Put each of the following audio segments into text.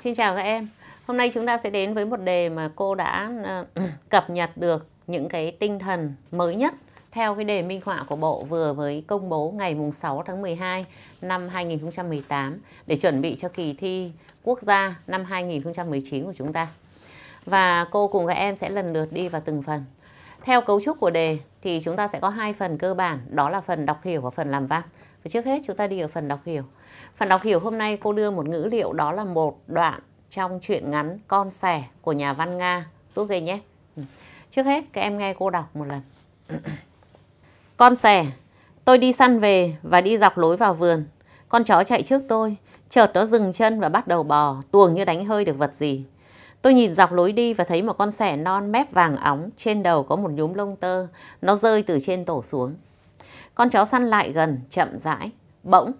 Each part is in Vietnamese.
Xin chào các em. Hôm nay chúng ta sẽ đến với một đề mà cô đã ờ, cập nhật được những cái tinh thần mới nhất theo cái đề minh họa của Bộ vừa mới công bố ngày 6 tháng 12 năm 2018 để chuẩn bị cho kỳ thi quốc gia năm 2019 của chúng ta. Và cô cùng các em sẽ lần lượt đi vào từng phần. Theo cấu trúc của đề thì chúng ta sẽ có hai phần cơ bản, đó là phần đọc hiểu và phần làm văn. Và trước hết chúng ta đi ở phần đọc hiểu. Phần đọc hiểu hôm nay cô đưa một ngữ liệu đó là một đoạn trong truyện ngắn Con sẻ của nhà văn Nga. Tú về nhé. Ừ. Trước hết các em nghe cô đọc một lần. Con sẻ, tôi đi săn về và đi dọc lối vào vườn. Con chó chạy trước tôi, chợt nó dừng chân và bắt đầu bò, tuồng như đánh hơi được vật gì. Tôi nhìn dọc lối đi và thấy một con sẻ non mép vàng óng, trên đầu có một nhúm lông tơ, nó rơi từ trên tổ xuống. Con chó săn lại gần, chậm rãi, bỗng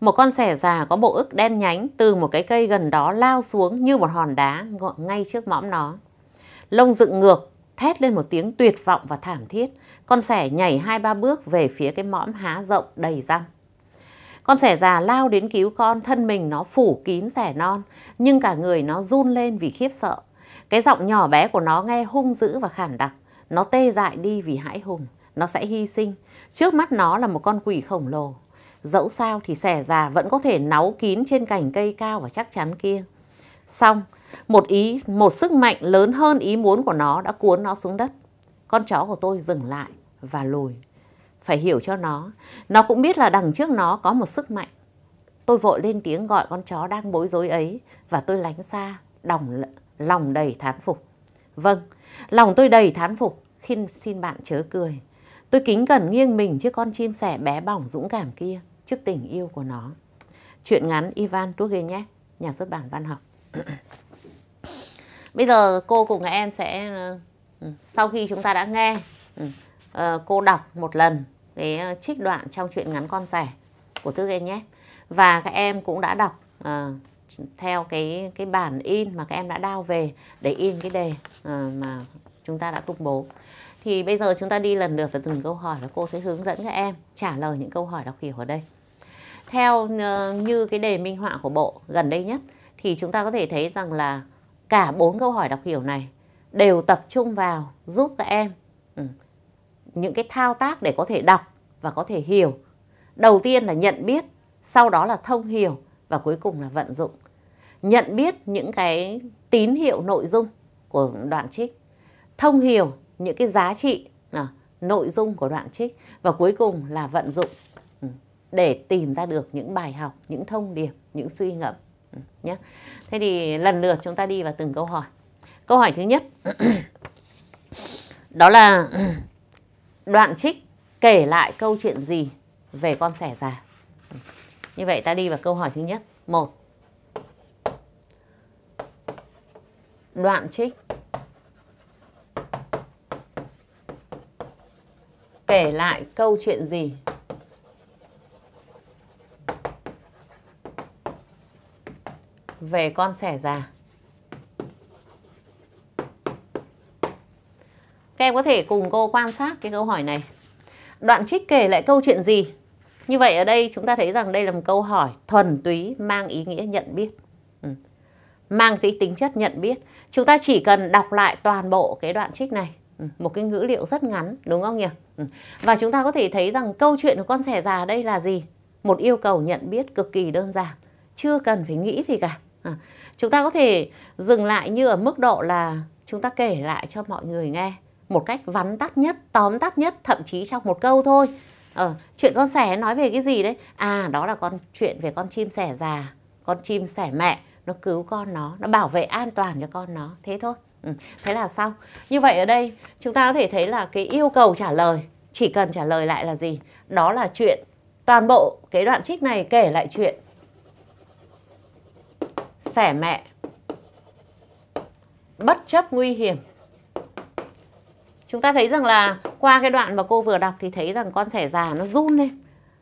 một con sẻ già có bộ ức đen nhánh từ một cái cây gần đó lao xuống như một hòn đá ngay trước mõm nó. Lông dựng ngược, thét lên một tiếng tuyệt vọng và thảm thiết. Con sẻ nhảy hai ba bước về phía cái mõm há rộng đầy răng. Con sẻ già lao đến cứu con, thân mình nó phủ kín sẻ non, nhưng cả người nó run lên vì khiếp sợ. Cái giọng nhỏ bé của nó nghe hung dữ và khản đặc. Nó tê dại đi vì hãi hùng. Nó sẽ hy sinh. Trước mắt nó là một con quỷ khổng lồ. Dẫu sao thì xẻ già vẫn có thể náu kín trên cành cây cao và chắc chắn kia. Xong, một ý, một sức mạnh lớn hơn ý muốn của nó đã cuốn nó xuống đất. Con chó của tôi dừng lại và lùi. Phải hiểu cho nó, nó cũng biết là đằng trước nó có một sức mạnh. Tôi vội lên tiếng gọi con chó đang bối rối ấy và tôi lánh xa, đồng, lòng đầy thán phục. Vâng, lòng tôi đầy thán phục, khi xin bạn chớ cười. Tôi kính cẩn nghiêng mình trước con chim sẻ bé bỏng dũng cảm kia, trước tình yêu của nó. Chuyện ngắn Ivan nhé nhà xuất bản văn học. Bây giờ cô cùng em sẽ ờ, ừ, sau khi chúng ta đã nghe ừ, ờ, cô đọc một lần cái ờ, trích đoạn trong chuyện ngắn con sẻ của Tư Ghen nhé và các em cũng đã đọc theo cái cái bản in mà các em đã đao về để in cái đề mà chúng ta đã công bố thì bây giờ chúng ta đi lần lượt vào từng câu hỏi và cô sẽ hướng dẫn các em trả lời những câu hỏi đọc hiểu ở đây theo ờ, như cái đề minh họa của bộ gần đây nhất thì chúng ta có thể thấy rằng là cả bốn câu hỏi đọc hiểu này đều tập trung vào giúp các em ừ, những cái thao tác để có thể đọc và có thể hiểu đầu tiên là nhận biết sau đó là thông hiểu và cuối cùng là vận dụng nhận biết những cái tín hiệu nội dung của đoạn trích thông hiểu những cái giá trị à, nội dung của đoạn trích và cuối cùng là vận dụng ừ, để tìm ra được những bài học, những thông điệp, những suy ngẫm ừ, nhé. Thế thì lần lượt chúng ta đi vào từng câu hỏi. Câu hỏi thứ nhất đó là đoạn trích kể lại câu chuyện gì về con sẻ già. Như vậy ta đi vào câu hỏi thứ nhất. Một. Đoạn trích kể lại câu chuyện gì về con sẻ già Các em có thể cùng cô quan sát cái câu hỏi này. Đoạn trích kể lại câu chuyện gì? Như vậy ở đây chúng ta thấy rằng đây là một câu hỏi thuần túy mang ý nghĩa nhận biết. Ừ. Mang tính chất nhận biết. Chúng ta chỉ cần đọc lại toàn bộ cái đoạn trích này một cái ngữ liệu rất ngắn đúng không nhỉ ừ. và chúng ta có thể thấy rằng câu chuyện của con sẻ già đây là gì một yêu cầu nhận biết cực kỳ đơn giản chưa cần phải nghĩ gì cả à, chúng ta có thể dừng lại như ở mức độ là chúng ta kể lại cho mọi người nghe một cách vắn tắt nhất tóm tắt nhất thậm chí trong một câu thôi à, chuyện con sẻ nói về cái gì đấy à đó là con chuyện về con chim sẻ già con chim sẻ mẹ nó cứu con nó nó bảo vệ an toàn cho con nó thế thôi Ừ, thế là xong. Như vậy ở đây chúng ta có thể thấy là cái yêu cầu trả lời chỉ cần trả lời lại là gì? Đó là chuyện. Toàn bộ cái đoạn trích này kể lại chuyện sẻ mẹ bất chấp nguy hiểm. Chúng ta thấy rằng là qua cái đoạn mà cô vừa đọc thì thấy rằng con sẻ già nó run lên.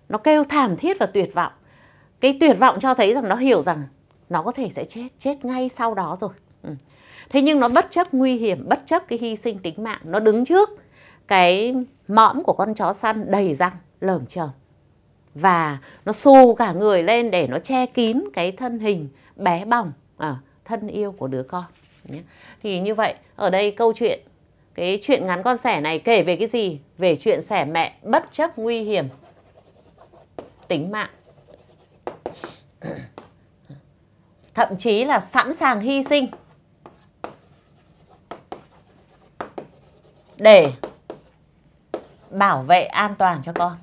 Nó kêu thảm thiết và tuyệt vọng. Cái tuyệt vọng cho thấy rằng nó hiểu rằng nó có thể sẽ chết, chết ngay sau đó rồi. Ừ thế nhưng nó bất chấp nguy hiểm bất chấp cái hy sinh tính mạng nó đứng trước cái mõm của con chó săn đầy răng lởm chởm và nó xù cả người lên để nó che kín cái thân hình bé bỏng à, thân yêu của đứa con thì như vậy ở đây câu chuyện cái chuyện ngắn con sẻ này kể về cái gì về chuyện sẻ mẹ bất chấp nguy hiểm tính mạng thậm chí là sẵn sàng hy sinh để bảo vệ an toàn cho con.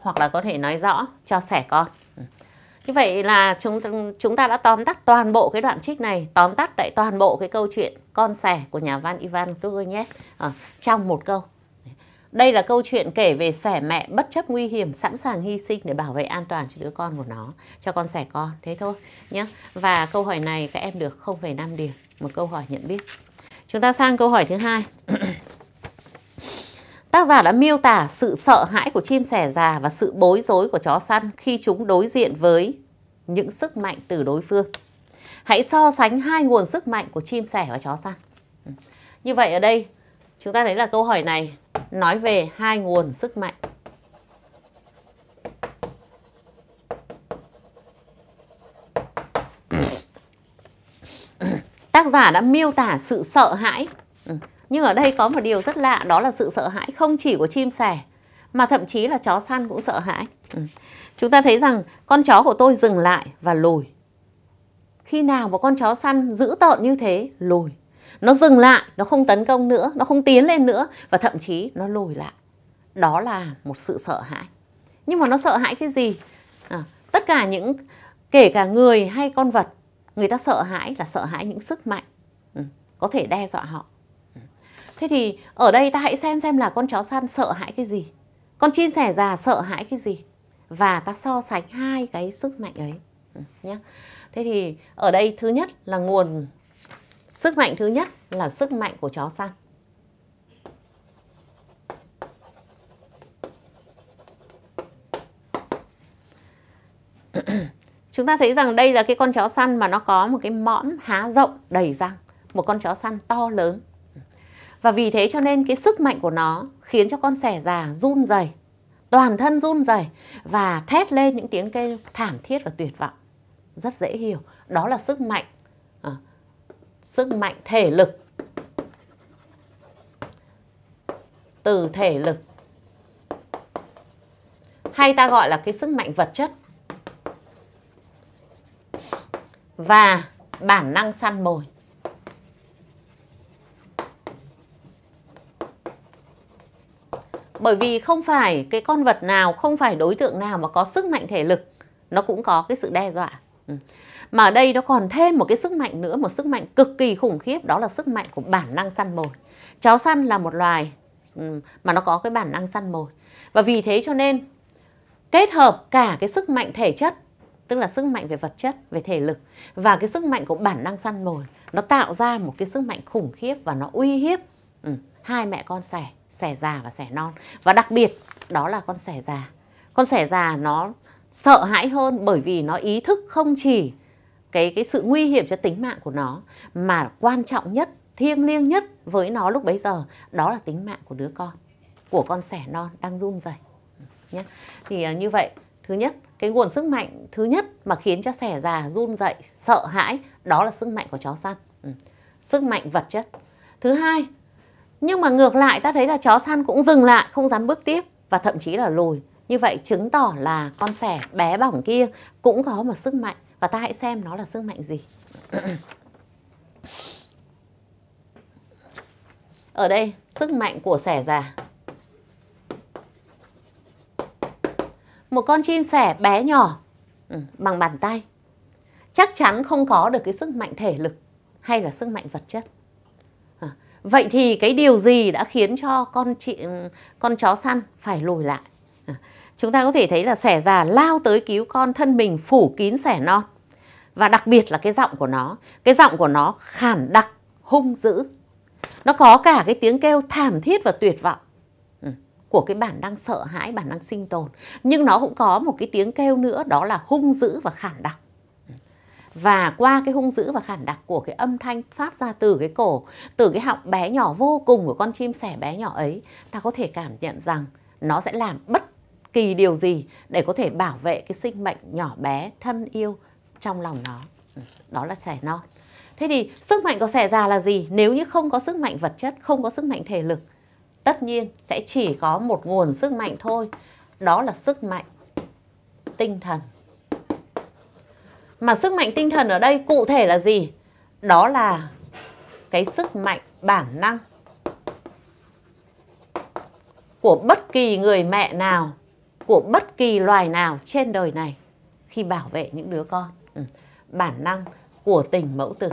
Hoặc là có thể nói rõ cho sẻ con. Ừ. Như vậy là chúng chúng ta đã tóm tắt toàn bộ cái đoạn trích này, tóm tắt lại toàn bộ cái câu chuyện con sẻ của nhà văn Ivan Turgenev ở ờ, trong một câu. Đây là câu chuyện kể về sẻ mẹ bất chấp nguy hiểm sẵn sàng hy sinh để bảo vệ an toàn cho đứa con của nó, cho con sẻ con, thế thôi nhé. Và câu hỏi này các em được 0,5 điểm, một câu hỏi nhận biết. Chúng ta sang câu hỏi thứ hai. Tác giả đã miêu tả sự sợ hãi của chim sẻ già và sự bối rối của chó săn khi chúng đối diện với những sức mạnh từ đối phương. Hãy so sánh hai nguồn sức mạnh của chim sẻ và chó săn. Ừ. Như vậy ở đây, chúng ta thấy là câu hỏi này nói về hai nguồn sức mạnh. Tác giả đã miêu tả sự sợ hãi. Ừ, nhưng ở đây có một điều rất lạ đó là sự sợ hãi không chỉ của chim sẻ mà thậm chí là chó săn cũng sợ hãi. Ừ, chúng ta thấy rằng con chó của tôi dừng lại và lùi. Khi nào mà con chó săn dữ tợn như thế, lùi nó dừng lại nó không tấn công nữa nó không tiến lên nữa và thậm chí nó lùi lại đó là một sự sợ hãi nhưng mà nó sợ hãi cái gì à, tất cả những kể cả người hay con vật người ta sợ hãi là sợ hãi những sức mạnh ừ, có thể đe dọa họ thế thì ở đây ta hãy xem xem là con chó săn sợ hãi cái gì con chim sẻ già sợ hãi cái gì và ta so sánh hai cái sức mạnh ấy ừ, nhé thế thì ở đây thứ nhất là nguồn Sức mạnh thứ nhất là sức mạnh của chó săn. Chúng ta thấy rằng đây là cái con chó săn mà nó có một cái mõm há rộng đầy răng, một con chó săn to lớn. Và vì thế cho nên cái sức mạnh của nó khiến cho con sẻ già run rẩy, toàn thân run rẩy và thét lên những tiếng kêu thảm thiết và tuyệt vọng. Rất dễ hiểu, đó là sức mạnh sức mạnh thể lực từ thể lực hay ta gọi là cái sức mạnh vật chất và bản năng săn mồi bởi vì không phải cái con vật nào không phải đối tượng nào mà có sức mạnh thể lực nó cũng có cái sự đe dọa ừ mà ở đây nó còn thêm một cái sức mạnh nữa một sức mạnh cực kỳ khủng khiếp đó là sức mạnh của bản năng săn mồi chó săn là một loài ừ, mà nó có cái bản năng săn mồi và vì thế cho nên kết hợp cả cái sức mạnh thể chất tức là sức mạnh về vật chất về thể lực và cái sức mạnh của bản năng săn mồi nó tạo ra một cái sức mạnh khủng khiếp và nó uy hiếp ừ, hai mẹ con sẻ sẻ già và sẻ non và đặc biệt đó là con sẻ già con sẻ già nó sợ hãi hơn bởi vì nó ý thức không chỉ cái cái sự nguy hiểm cho tính mạng của nó mà quan trọng nhất thiêng liêng nhất với nó lúc bấy giờ đó là tính mạng của đứa con của con sẻ non đang run rẩy nhé thì à, như vậy thứ nhất cái nguồn sức mạnh thứ nhất mà khiến cho sẻ già run rẩy sợ hãi đó là sức mạnh của chó săn ừ. sức mạnh vật chất thứ hai nhưng mà ngược lại ta thấy là chó săn cũng dừng lại không dám bước tiếp và thậm chí là lùi như vậy chứng tỏ là con sẻ bé bỏng kia cũng có một sức mạnh và ta hãy xem nó là sức mạnh gì ở đây sức mạnh của sẻ già một con chim sẻ bé nhỏ ừ, bằng bàn tay chắc chắn không có được cái sức mạnh thể lực hay là sức mạnh vật chất à, vậy thì cái điều gì đã khiến cho con chị con chó săn phải lùi lại à, chúng ta có thể thấy là sẻ già lao tới cứu con thân mình phủ kín sẻ non và đặc biệt là cái giọng của nó cái giọng của nó khản đặc hung dữ nó có cả cái tiếng kêu thảm thiết và tuyệt vọng ừ, của cái bản năng sợ hãi bản năng sinh tồn nhưng nó cũng có một cái tiếng kêu nữa đó là hung dữ và khản đặc và qua cái hung dữ và khản đặc của cái âm thanh phát ra từ cái cổ từ cái họng bé nhỏ vô cùng của con chim sẻ bé nhỏ ấy ta có thể cảm nhận rằng nó sẽ làm bất kỳ điều gì để có thể bảo vệ cái sinh mệnh nhỏ bé thân yêu trong lòng nó ừ, đó là trẻ non thế thì sức mạnh của trẻ già là gì nếu như không có sức mạnh vật chất không có sức mạnh thể lực tất nhiên sẽ chỉ có một nguồn sức mạnh thôi đó là sức mạnh tinh thần mà sức mạnh tinh thần ở đây cụ thể là gì đó là cái sức mạnh bản năng của bất kỳ người mẹ nào của bất kỳ loài nào trên đời này khi bảo vệ những đứa con ừ. bản năng của tình mẫu tử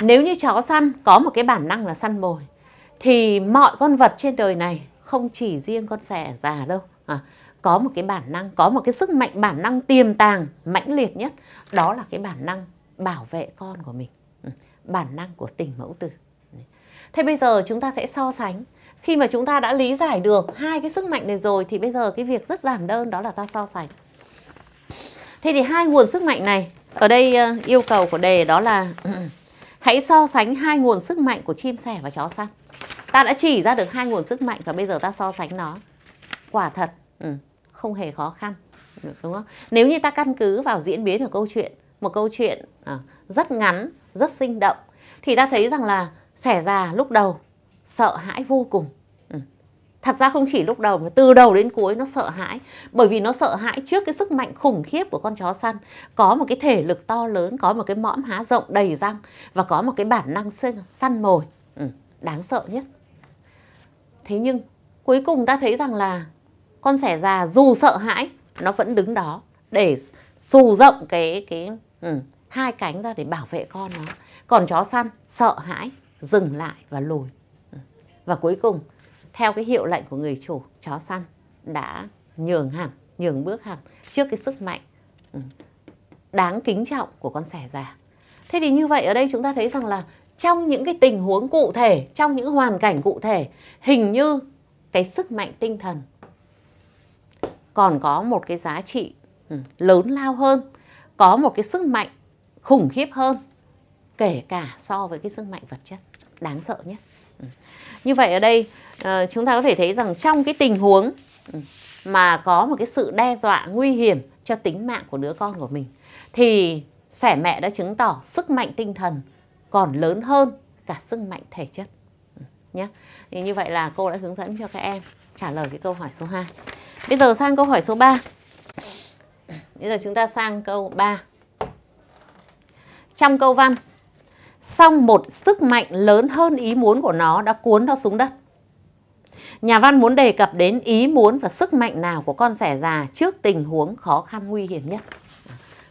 nếu như chó săn có một cái bản năng là săn mồi thì mọi con vật trên đời này không chỉ riêng con sẻ già đâu à, có một cái bản năng có một cái sức mạnh bản năng tiềm tàng mãnh liệt nhất đó là cái bản năng bảo vệ con của mình bản năng của tình mẫu tử thế bây giờ chúng ta sẽ so sánh khi mà chúng ta đã lý giải được hai cái sức mạnh này rồi thì bây giờ cái việc rất giản đơn đó là ta so sánh thế thì hai nguồn sức mạnh này ở đây ờ, yêu cầu của đề đó là hãy so sánh hai nguồn sức mạnh của chim sẻ và chó săn ta đã chỉ ra được hai nguồn sức mạnh và bây giờ ta so sánh nó quả thật ừ, không hề khó khăn đúng không nếu như ta căn cứ vào diễn biến của câu chuyện một câu chuyện ờ, rất ngắn rất sinh động thì ta thấy rằng là xẻ già lúc đầu sợ hãi vô cùng ừ. thật ra không chỉ lúc đầu mà từ đầu đến cuối nó sợ hãi bởi vì nó sợ hãi trước cái sức mạnh khủng khiếp của con chó săn có một cái thể lực to lớn có một cái mõm há rộng đầy răng và có một cái bản năng săn mồi ừ, đáng sợ nhất thế nhưng cuối cùng ta thấy rằng là con sẻ già dù sợ hãi nó vẫn đứng đó để xù rộng cái cái ừ, hai cánh ra để bảo vệ con nó còn chó săn sợ hãi dừng lại và lùi và cuối cùng theo cái hiệu lệnh của người chủ chó săn đã nhường hẳn nhường bước hẳn trước cái sức mạnh ừ, đáng kính trọng của con sẻ già thế thì như vậy ở đây chúng ta thấy rằng là trong những cái tình huống cụ thể trong những hoàn cảnh cụ thể hình như cái sức mạnh tinh thần còn có một cái giá trị ừ, lớn lao hơn có một cái sức mạnh khủng khiếp hơn kể cả so với cái sức mạnh vật chất đáng sợ nhất ừ. như vậy ở đây ờ, chúng ta có thể thấy rằng trong cái tình huống ừ, mà có một cái sự đe dọa nguy hiểm cho tính mạng của đứa con của mình thì sẻ mẹ đã chứng tỏ sức mạnh tinh thần còn lớn hơn cả sức mạnh thể chất ừ, nhé thì như vậy là cô đã hướng dẫn cho các em trả lời cái câu hỏi số 2 bây giờ sang câu hỏi số 3 bây giờ chúng ta sang câu 3 trong câu văn. Song một sức mạnh lớn hơn ý muốn của nó đã cuốn nó xuống đất. Nhà văn muốn đề cập đến ý muốn và sức mạnh nào của con sẻ già trước tình huống khó khăn nguy hiểm nhất.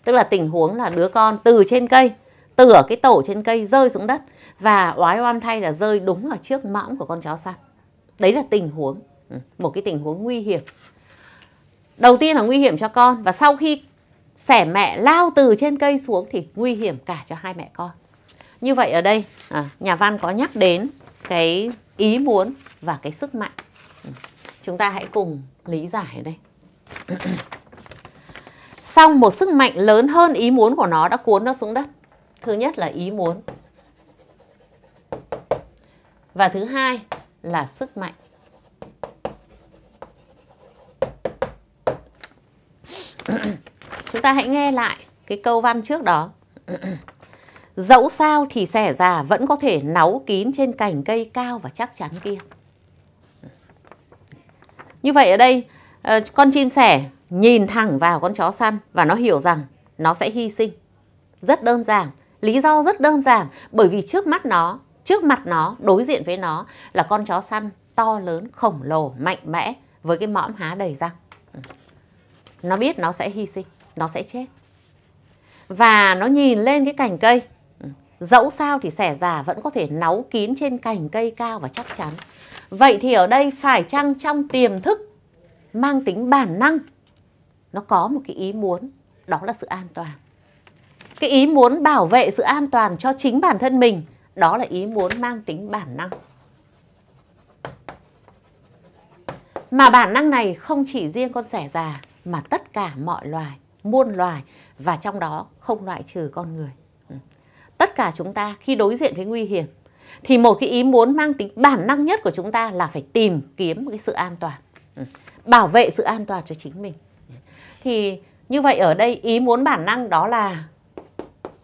Tức là tình huống là đứa con từ trên cây, từ ở cái tổ trên cây rơi xuống đất và oái oăm thay là rơi đúng ở trước mõm của con chó săn. Đấy là tình huống, ừ, một cái tình huống nguy hiểm. Đầu tiên là nguy hiểm cho con và sau khi sẻ mẹ lao từ trên cây xuống thì nguy hiểm cả cho hai mẹ con như vậy ở đây à, nhà văn có nhắc đến cái ý muốn và cái sức mạnh ừ. chúng ta hãy cùng lý giải đây xong một sức mạnh lớn hơn ý muốn của nó đã cuốn nó xuống đất thứ nhất là ý muốn và thứ hai là sức mạnh Chúng ta hãy nghe lại cái câu văn trước đó. Dẫu sao thì xẻ già vẫn có thể náu kín trên cành cây cao và chắc chắn kia. Như vậy ở đây ờ, con chim sẻ nhìn thẳng vào con chó săn và nó hiểu rằng nó sẽ hy sinh. Rất đơn giản, lý do rất đơn giản bởi vì trước mắt nó, trước mặt nó, đối diện với nó là con chó săn to lớn, khổng lồ, mạnh mẽ với cái mõm há đầy răng. Nó biết nó sẽ hy sinh nó sẽ chết và nó nhìn lên cái cành cây ừ. dẫu sao thì sẻ già vẫn có thể náu kín trên cành cây cao và chắc chắn vậy thì ở đây phải chăng trong tiềm thức mang tính bản năng nó có một cái ý muốn đó là sự an toàn cái ý muốn bảo vệ sự an toàn cho chính bản thân mình đó là ý muốn mang tính bản năng mà bản năng này không chỉ riêng con sẻ già mà tất cả mọi loài muôn loài và trong đó không loại trừ con người. Ừ. Tất cả chúng ta khi đối diện với nguy hiểm thì một cái ý muốn mang tính bản năng nhất của chúng ta là phải tìm kiếm cái sự an toàn. Ừ. Bảo vệ sự an toàn cho chính mình. Thì như vậy ở đây ý muốn bản năng đó là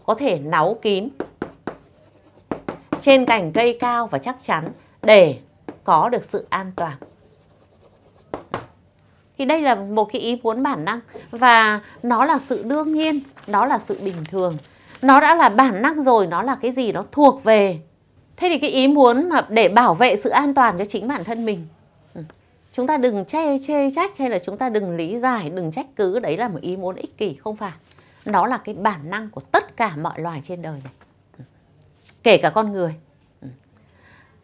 có thể náu kín trên cành cây cao và chắc chắn để có được sự an toàn thì đây là một cái ý muốn bản năng và nó là sự đương nhiên nó là sự bình thường nó đã là bản năng rồi nó là cái gì nó thuộc về thế thì cái ý muốn mà để bảo vệ sự an toàn cho chính bản thân mình ừ. chúng ta đừng che chê trách hay là chúng ta đừng lý giải đừng trách cứ đấy là một ý muốn ích kỷ không phải nó là cái bản năng của tất cả mọi loài trên đời này ừ. kể cả con người ừ.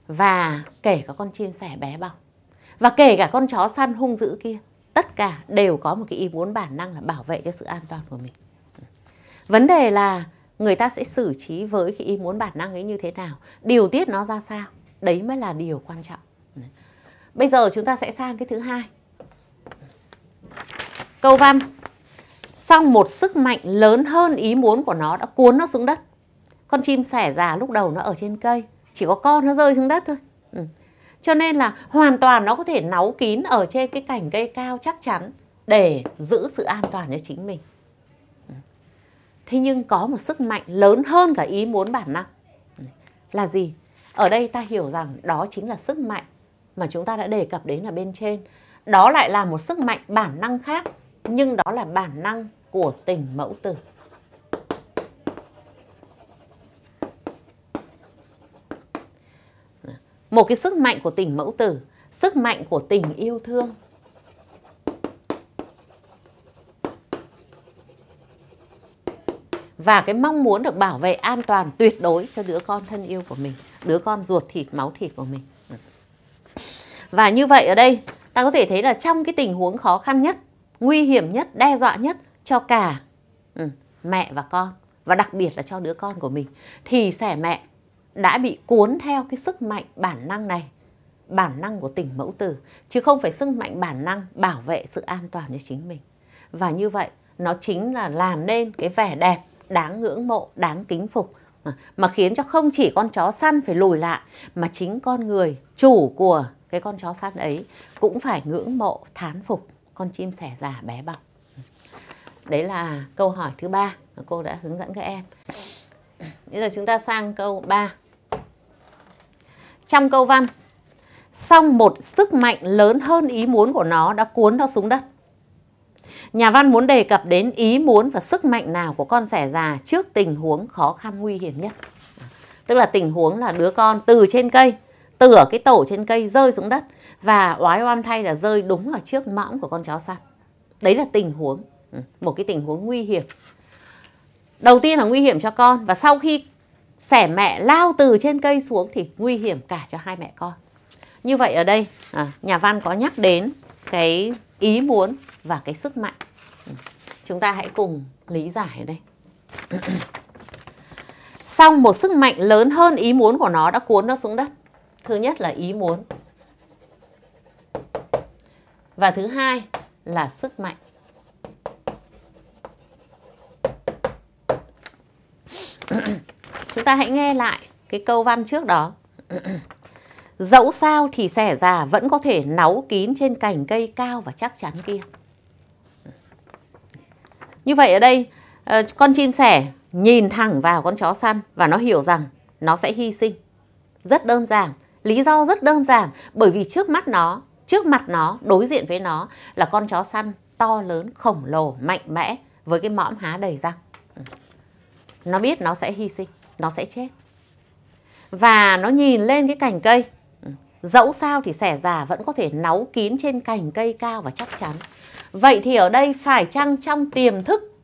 và kể cả con chim sẻ bé bỏng và kể cả con chó săn hung dữ kia tất cả đều có một cái ý muốn bản năng là bảo vệ cho sự an toàn của mình vấn đề là người ta sẽ xử trí với cái ý muốn bản năng ấy như thế nào điều tiết nó ra sao đấy mới là điều quan trọng bây giờ chúng ta sẽ sang cái thứ hai câu văn song một sức mạnh lớn hơn ý muốn của nó đã cuốn nó xuống đất con chim sẻ già lúc đầu nó ở trên cây chỉ có con nó rơi xuống đất thôi ừ cho nên là hoàn toàn nó có thể nấu kín ở trên cái cành cây cao chắc chắn để giữ sự an toàn cho chính mình thế nhưng có một sức mạnh lớn hơn cả ý muốn bản năng là gì ở đây ta hiểu rằng đó chính là sức mạnh mà chúng ta đã đề cập đến ở bên trên đó lại là một sức mạnh bản năng khác nhưng đó là bản năng của tình mẫu tử một cái sức mạnh của tình mẫu tử sức mạnh của tình yêu thương và cái mong muốn được bảo vệ an toàn tuyệt đối cho đứa con thân yêu của mình đứa con ruột thịt máu thịt của mình và như vậy ở đây ta có thể thấy là trong cái tình huống khó khăn nhất nguy hiểm nhất đe dọa nhất cho cả ừ, mẹ và con và đặc biệt là cho đứa con của mình thì sẻ mẹ đã bị cuốn theo cái sức mạnh bản năng này bản năng của tình mẫu tử chứ không phải sức mạnh bản năng bảo vệ sự an toàn cho chính mình và như vậy nó chính là làm nên cái vẻ đẹp đáng ngưỡng mộ đáng kính phục mà khiến cho không chỉ con chó săn phải lùi lại mà chính con người chủ của cái con chó săn ấy cũng phải ngưỡng mộ thán phục con chim sẻ già bé bỏng đấy là câu hỏi thứ ba mà cô đã hướng dẫn các em bây giờ chúng ta sang câu 3 trong câu văn song một sức mạnh lớn hơn ý muốn của nó đã cuốn nó xuống đất nhà văn muốn đề cập đến ý muốn và sức mạnh nào của con sẻ già trước tình huống khó khăn nguy hiểm nhất tức là tình huống là đứa con từ trên cây từ ở cái tổ trên cây rơi xuống đất và oái oăm thay là rơi đúng ở trước mõm của con chó săn đấy là tình huống ừ, một cái tình huống nguy hiểm đầu tiên là nguy hiểm cho con và sau khi sẻ mẹ lao từ trên cây xuống thì nguy hiểm cả cho hai mẹ con như vậy ở đây à, nhà văn có nhắc đến cái ý muốn và cái sức mạnh ừ, chúng ta hãy cùng lý giải đây xong một sức mạnh lớn hơn ý muốn của nó đã cuốn nó xuống đất thứ nhất là ý muốn và thứ hai là sức mạnh Chúng ta hãy nghe lại cái câu văn trước đó. Dẫu sao thì xẻ già vẫn có thể náu kín trên cành cây cao và chắc chắn kia. Như vậy ở đây ờ, con chim sẻ nhìn thẳng vào con chó săn và nó hiểu rằng nó sẽ hy sinh. Rất đơn giản, lý do rất đơn giản bởi vì trước mắt nó, trước mặt nó, đối diện với nó là con chó săn to lớn, khổng lồ, mạnh mẽ với cái mõm há đầy răng. Nó biết nó sẽ hy sinh nó sẽ chết và nó nhìn lên cái cành cây dẫu sao thì sẻ già vẫn có thể náu kín trên cành cây cao và chắc chắn vậy thì ở đây phải chăng trong tiềm thức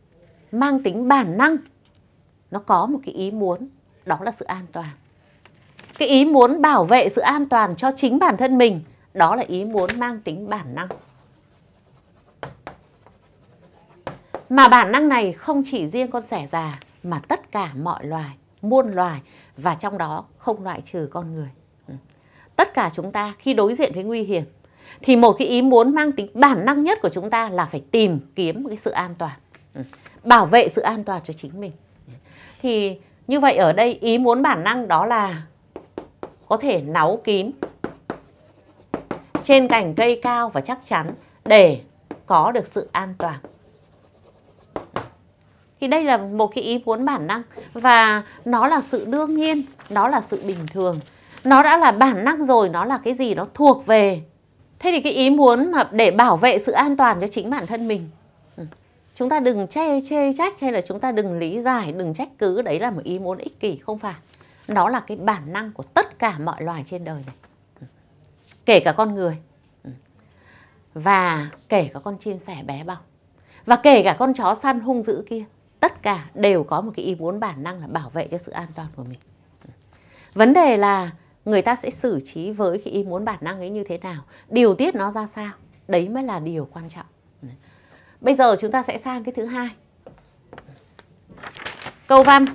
mang tính bản năng nó có một cái ý muốn đó là sự an toàn cái ý muốn bảo vệ sự an toàn cho chính bản thân mình đó là ý muốn mang tính bản năng mà bản năng này không chỉ riêng con sẻ già mà tất cả mọi loài muôn loài và trong đó không loại trừ con người. Ừ. Tất cả chúng ta khi đối diện với nguy hiểm thì một cái ý muốn mang tính bản năng nhất của chúng ta là phải tìm kiếm cái sự an toàn. Ừ. Bảo vệ sự an toàn cho chính mình. Thì như vậy ở đây ý muốn bản năng đó là có thể náu kín trên cành cây cao và chắc chắn để có được sự an toàn thì đây là một cái ý muốn bản năng và nó là sự đương nhiên nó là sự bình thường nó đã là bản năng rồi nó là cái gì nó thuộc về thế thì cái ý muốn mà để bảo vệ sự an toàn cho chính bản thân mình ừ. chúng ta đừng che chê trách hay là chúng ta đừng lý giải đừng trách cứ đấy là một ý muốn ích kỷ không phải nó là cái bản năng của tất cả mọi loài trên đời này ừ. kể cả con người ừ. và kể cả con chim sẻ bé bỏng và kể cả con chó săn hung dữ kia tất cả đều có một cái ý muốn bản năng là bảo vệ cho sự an toàn của mình vấn đề là người ta sẽ xử trí với cái ý muốn bản năng ấy như thế nào điều tiết nó ra sao đấy mới là điều quan trọng bây giờ chúng ta sẽ sang cái thứ hai câu văn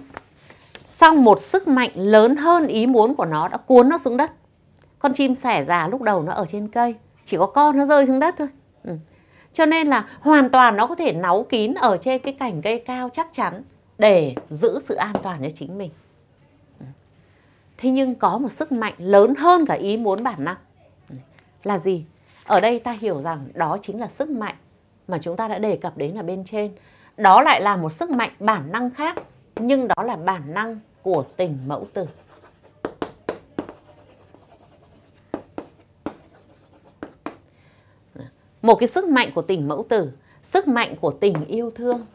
song một sức mạnh lớn hơn ý muốn của nó đã cuốn nó xuống đất con chim sẻ già lúc đầu nó ở trên cây chỉ có con nó rơi xuống đất thôi cho nên là hoàn toàn nó có thể nấu kín ở trên cái cành cây cao chắc chắn để giữ sự an toàn cho chính mình thế nhưng có một sức mạnh lớn hơn cả ý muốn bản năng là gì ở đây ta hiểu rằng đó chính là sức mạnh mà chúng ta đã đề cập đến ở bên trên đó lại là một sức mạnh bản năng khác nhưng đó là bản năng của tình mẫu tử một cái sức mạnh của tình mẫu tử sức mạnh của tình yêu thương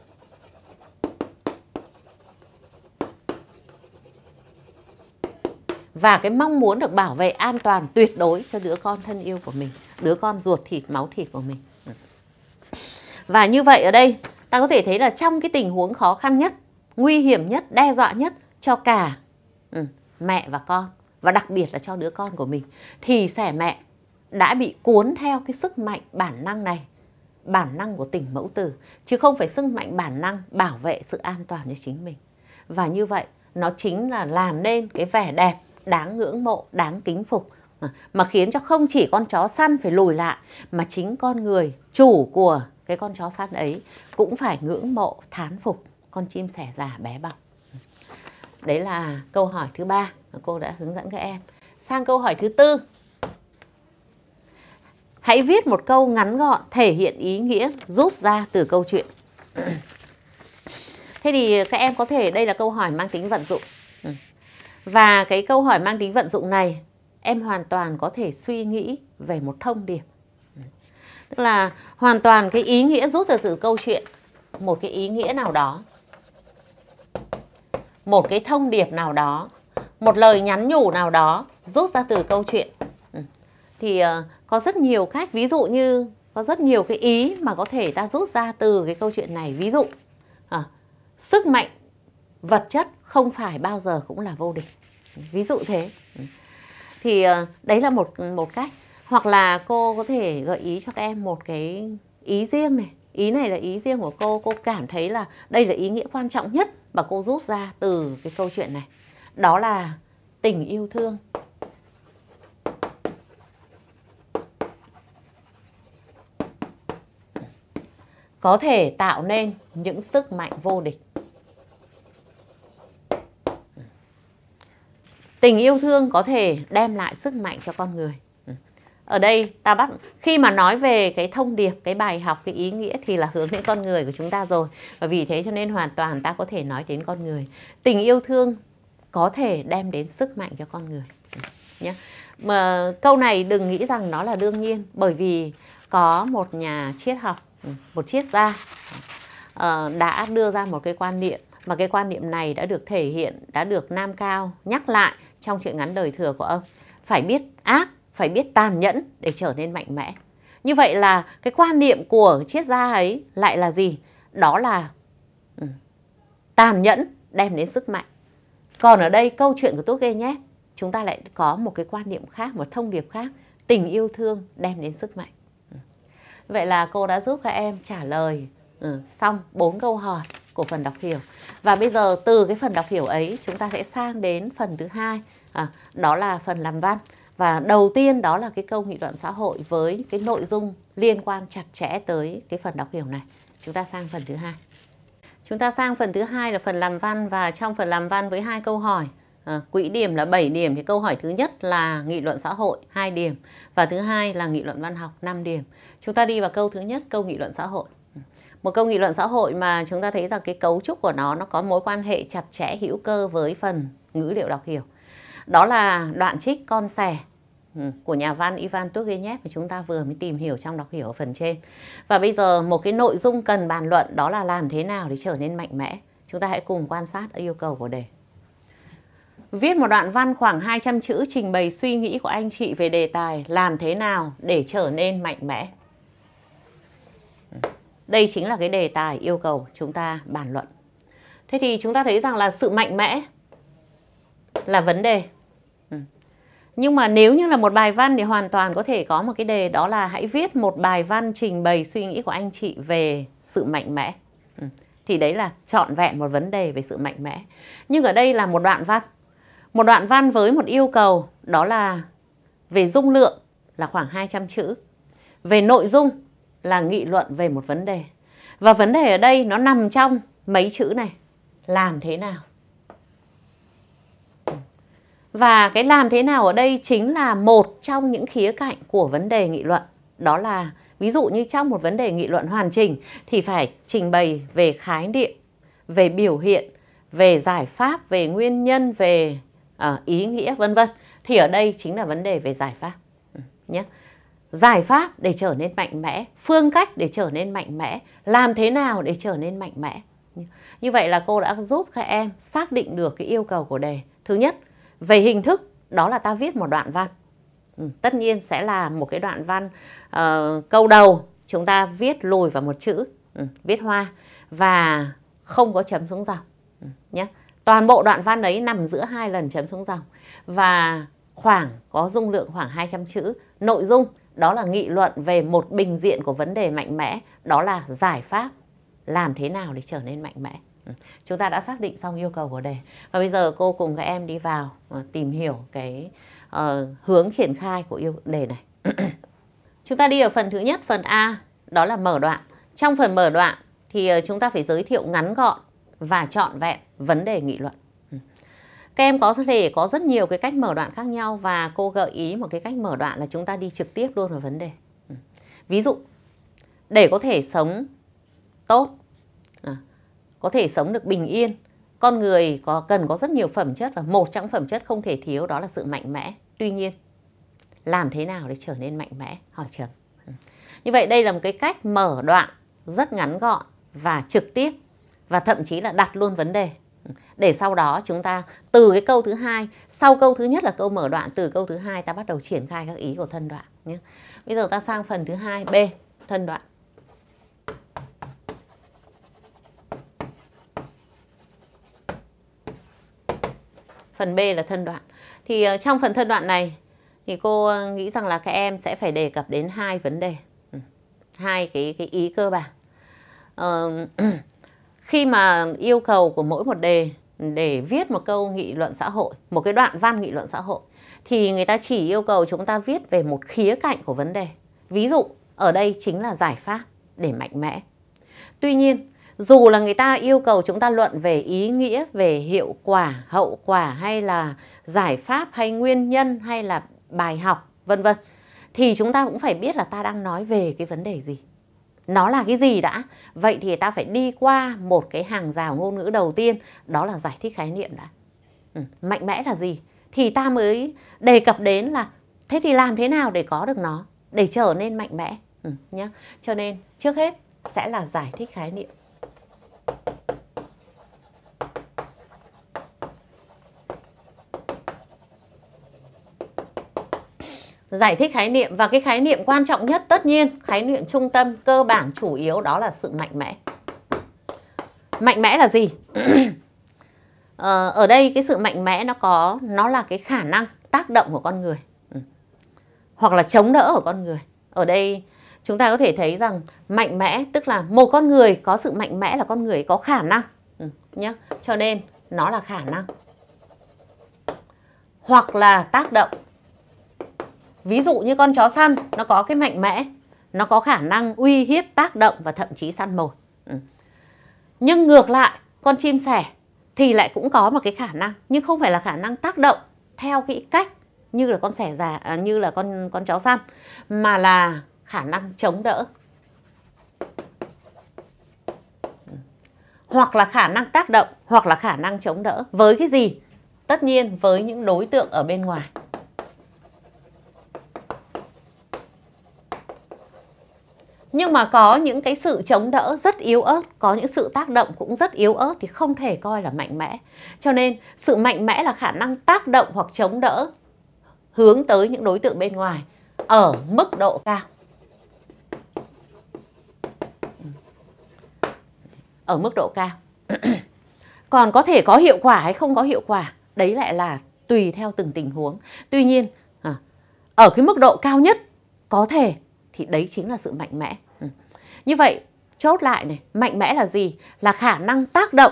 và cái mong muốn được bảo vệ an toàn tuyệt đối cho đứa con thân yêu của mình đứa con ruột thịt máu thịt của mình và như vậy ở đây ta có thể thấy là trong cái tình huống khó khăn nhất nguy hiểm nhất đe dọa nhất cho cả ừ, mẹ và con và đặc biệt là cho đứa con của mình thì sẻ mẹ đã bị cuốn theo cái sức mạnh bản năng này bản năng của tình mẫu tử chứ không phải sức mạnh bản năng bảo vệ sự an toàn cho chính mình và như vậy nó chính là làm nên cái vẻ đẹp đáng ngưỡng mộ đáng kính phục à, mà khiến cho không chỉ con chó săn phải lùi lại mà chính con người chủ của cái con chó săn ấy cũng phải ngưỡng mộ thán phục con chim sẻ già bé bỏng đấy là câu hỏi thứ ba mà cô đã hướng dẫn các em sang câu hỏi thứ tư Hãy viết một câu ngắn gọn thể hiện ý nghĩa rút ra từ câu chuyện. Thế thì các em có thể đây là câu hỏi mang tính vận dụng. Và cái câu hỏi mang tính vận dụng này em hoàn toàn có thể suy nghĩ về một thông điệp. Tức là hoàn toàn cái ý nghĩa rút ra từ câu chuyện một cái ý nghĩa nào đó. Một cái thông điệp nào đó, một lời nhắn nhủ nào đó rút ra từ câu chuyện. Thì ờ, có rất nhiều cách ví dụ như có rất nhiều cái ý mà có thể ta rút ra từ cái câu chuyện này ví dụ à, sức mạnh vật chất không phải bao giờ cũng là vô địch ví dụ thế thì à, đấy là một một cách hoặc là cô có thể gợi ý cho các em một cái ý riêng này ý này là ý riêng của cô cô cảm thấy là đây là ý nghĩa quan trọng nhất mà cô rút ra từ cái câu chuyện này đó là tình yêu thương có thể tạo nên những sức mạnh vô địch. Tình yêu thương có thể đem lại sức mạnh cho con người. Ở đây ta bắt khi mà nói về cái thông điệp, cái bài học, cái ý nghĩa thì là hướng đến con người của chúng ta rồi. Và vì thế cho nên hoàn toàn ta có thể nói đến con người. Tình yêu thương có thể đem đến sức mạnh cho con người. Nhé. Mà câu này đừng nghĩ rằng nó là đương nhiên bởi vì có một nhà triết học một triết gia ờ, đã đưa ra một cái quan niệm mà cái quan niệm này đã được thể hiện đã được Nam Cao nhắc lại trong chuyện ngắn đời thừa của ông phải biết ác phải biết tàn nhẫn để trở nên mạnh mẽ như vậy là cái quan niệm của triết gia ấy lại là gì đó là ừ, tàn nhẫn đem đến sức mạnh còn ở đây câu chuyện của tốt ghê nhé chúng ta lại có một cái quan niệm khác một thông điệp khác tình yêu thương đem đến sức mạnh Vậy là cô đã giúp các em trả lời ừ, xong bốn câu hỏi của phần đọc hiểu. Và bây giờ từ cái phần đọc hiểu ấy chúng ta sẽ sang đến phần thứ hai, à, đó là phần làm văn. Và đầu tiên đó là cái câu nghị luận xã hội với cái nội dung liên quan chặt chẽ tới cái phần đọc hiểu này. Chúng ta sang phần thứ hai. Chúng ta sang phần thứ hai là phần làm văn và trong phần làm văn với hai câu hỏi. Ờ, quỹ điểm là 7 điểm thì câu hỏi thứ nhất là nghị luận xã hội 2 điểm và thứ hai là nghị luận văn học 5 điểm chúng ta đi vào câu thứ nhất câu nghị luận xã hội một câu nghị luận xã hội mà chúng ta thấy rằng cái cấu trúc của nó nó có mối quan hệ chặt chẽ hữu cơ với phần ngữ liệu đọc hiểu đó là đoạn trích con sẻ ừ, của nhà văn Ivan Turgenev mà chúng ta vừa mới tìm hiểu trong đọc hiểu ở phần trên. Và bây giờ một cái nội dung cần bàn luận đó là làm thế nào để trở nên mạnh mẽ. Chúng ta hãy cùng quan sát yêu cầu của đề. Viết một đoạn văn khoảng 200 chữ trình bày suy nghĩ của anh chị về đề tài làm thế nào để trở nên mạnh mẽ. Đây chính là cái đề tài yêu cầu chúng ta bàn luận. Thế thì chúng ta thấy rằng là sự mạnh mẽ là vấn đề. Ừ. Nhưng mà nếu như là một bài văn thì hoàn toàn có thể có một cái đề đó là hãy viết một bài văn trình bày suy nghĩ của anh chị về sự mạnh mẽ. Ừ. Thì đấy là trọn vẹn một vấn đề về sự mạnh mẽ. Nhưng ở đây là một đoạn văn một đoạn văn với một yêu cầu đó là về dung lượng là khoảng 200 chữ. Về nội dung là nghị luận về một vấn đề. Và vấn đề ở đây nó nằm trong mấy chữ này. Làm thế nào? Và cái làm thế nào ở đây chính là một trong những khía cạnh của vấn đề nghị luận. Đó là ví dụ như trong một vấn đề nghị luận hoàn chỉnh thì phải trình bày về khái niệm, về biểu hiện, về giải pháp, về nguyên nhân, về Ờ, ý nghĩa vân vân thì ở đây chính là vấn đề về giải pháp nhé giải pháp để trở nên mạnh mẽ phương cách để trở nên mạnh mẽ làm thế nào để trở nên mạnh mẽ như vậy là cô đã giúp các em xác định được cái yêu cầu của đề thứ nhất về hình thức đó là ta viết một đoạn văn ừ, tất nhiên sẽ là một cái đoạn văn uh, câu đầu chúng ta viết lùi vào một chữ ừ, viết hoa và không có chấm xuống dòng ừ, nhé toàn bộ đoạn văn ấy nằm giữa hai lần chấm xuống dòng và khoảng có dung lượng khoảng 200 chữ nội dung đó là nghị luận về một bình diện của vấn đề mạnh mẽ đó là giải pháp làm thế nào để trở nên mạnh mẽ ừ. chúng ta đã xác định xong yêu cầu của đề và bây giờ cô cùng các em đi vào ờ, tìm hiểu cái uh, hướng triển khai của yêu đề này chúng ta đi ở phần thứ nhất phần a đó là mở đoạn trong phần mở đoạn thì ờ, chúng ta phải giới thiệu ngắn gọn và trọn vẹn vấn đề nghị luận ừ. các em có thể có rất nhiều cái cách mở đoạn khác nhau và cô gợi ý một cái cách mở đoạn là chúng ta đi trực tiếp luôn vào vấn đề ừ. ví dụ để có thể sống tốt à, có thể sống được bình yên con người có cần có rất nhiều phẩm chất và một trong phẩm chất không thể thiếu đó là sự mạnh mẽ tuy nhiên làm thế nào để trở nên mạnh mẽ hỏi chấm ừ. như vậy đây là một cái cách mở đoạn rất ngắn gọn và trực tiếp và thậm chí là đặt luôn vấn đề để sau đó chúng ta từ cái câu thứ hai sau câu thứ nhất là câu mở đoạn từ câu thứ hai ta bắt đầu triển khai các ý của thân đoạn nhé bây giờ ta sang phần thứ hai b thân đoạn phần b là thân đoạn thì ờ, trong phần thân đoạn này thì cô ờ, nghĩ rằng là các em sẽ phải đề cập đến hai vấn đề ừ, hai cái cái ý cơ bản uh, khi mà yêu cầu của mỗi một đề để viết một câu nghị luận xã hội một cái đoạn văn nghị luận xã hội thì người ta chỉ yêu cầu chúng ta viết về một khía cạnh của vấn đề ví dụ ở đây chính là giải pháp để mạnh mẽ tuy nhiên dù là người ta yêu cầu chúng ta luận về ý nghĩa về hiệu quả hậu quả hay là giải pháp hay nguyên nhân hay là bài học vân vân thì chúng ta cũng phải biết là ta đang nói về cái vấn đề gì nó là cái gì đã vậy thì ta phải đi qua một cái hàng rào ngôn ngữ đầu tiên đó là giải thích khái niệm đã ừ. mạnh mẽ là gì thì ta mới đề cập đến là thế thì làm thế nào để có được nó để trở nên mạnh mẽ ừ, nhá cho nên trước hết sẽ là giải thích khái niệm giải thích khái niệm và cái khái niệm quan trọng nhất tất nhiên khái niệm trung tâm cơ bản chủ yếu đó là sự mạnh mẽ mạnh mẽ là gì ờ, ở đây cái sự mạnh mẽ nó có nó là cái khả năng tác động của con người ừ, hoặc là chống đỡ của con người ở đây chúng ta có thể thấy rằng mạnh mẽ tức là một con người có sự mạnh mẽ là con người có khả năng ừ, nhé cho nên nó là khả năng hoặc là tác động ví dụ như con chó săn nó có cái mạnh mẽ nó có khả năng uy hiếp tác động và thậm chí săn mồi ừ. nhưng ngược lại con chim sẻ thì lại cũng có một cái khả năng nhưng không phải là khả năng tác động theo cái cách như là con sẻ già à, như là con con chó săn mà là khả năng chống đỡ ừ. hoặc là khả năng tác động hoặc là khả năng chống đỡ với cái gì tất nhiên với những đối tượng ở bên ngoài nhưng mà có những cái sự chống đỡ rất yếu ớt có những sự tác động cũng rất yếu ớt thì không thể coi là mạnh mẽ cho nên sự mạnh mẽ là khả năng tác động hoặc chống đỡ hướng tới những đối tượng bên ngoài ở mức độ cao ở mức độ cao còn có thể có hiệu quả hay không có hiệu quả đấy lại là tùy theo từng tình huống tuy nhiên à, ở cái mức độ cao nhất có thể thì đấy chính là sự mạnh mẽ như vậy, chốt lại này, mạnh mẽ là gì? Là khả năng tác động